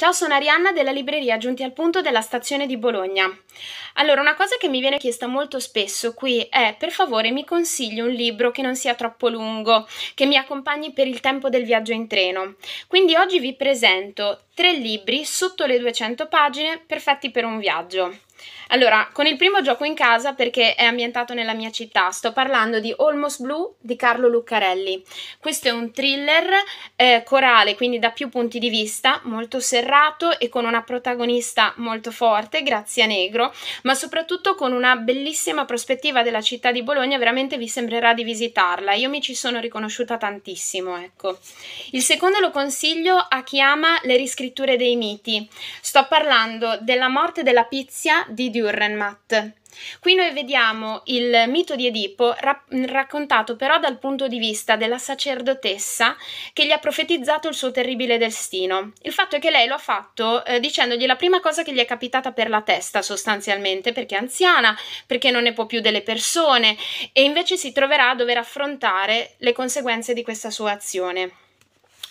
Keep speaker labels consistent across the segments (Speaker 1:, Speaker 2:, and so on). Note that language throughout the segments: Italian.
Speaker 1: Ciao, sono Arianna della libreria Giunti al Punto della stazione di Bologna. Allora, una cosa che mi viene chiesta molto spesso qui è per favore mi consigli un libro che non sia troppo lungo, che mi accompagni per il tempo del viaggio in treno. Quindi oggi vi presento Tre libri sotto le 200 pagine, perfetti per un viaggio. Allora, con il primo gioco in casa perché è ambientato nella mia città, sto parlando di Almost Blue di Carlo Luccarelli. Questo è un thriller eh, corale, quindi da più punti di vista, molto serrato e con una protagonista molto forte, Grazia Negro, ma soprattutto con una bellissima prospettiva della città di Bologna, veramente vi sembrerà di visitarla. Io mi ci sono riconosciuta tantissimo, ecco. Il secondo lo consiglio a chi ama le rischiate scritture dei miti. Sto parlando della morte della Pizia di Dürrenmatt. Qui noi vediamo il mito di Edipo ra- raccontato però dal punto di vista della sacerdotessa che gli ha profetizzato il suo terribile destino. Il fatto è che lei lo ha fatto eh, dicendogli la prima cosa che gli è capitata per la testa sostanzialmente, perché è anziana, perché non ne può più delle persone e invece si troverà a dover affrontare le conseguenze di questa sua azione.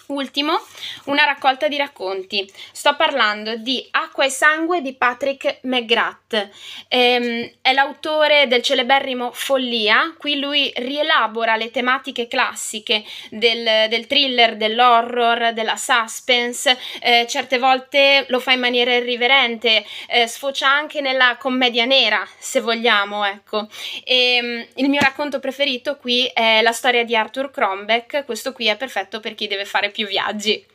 Speaker 1: Ultimo, una raccolta di racconti. Sto parlando di Acqua e sangue di Patrick McGrath. Ehm, è l'autore del celeberrimo Follia. Qui lui rielabora le tematiche classiche del, del thriller, dell'horror, della suspense. Eh, certe volte lo fa in maniera irriverente, eh, sfocia anche nella commedia nera, se vogliamo. Ecco. Ehm, il mio racconto preferito qui è la storia di Arthur Crombeck. Questo qui è perfetto per chi deve fare più più viaggi.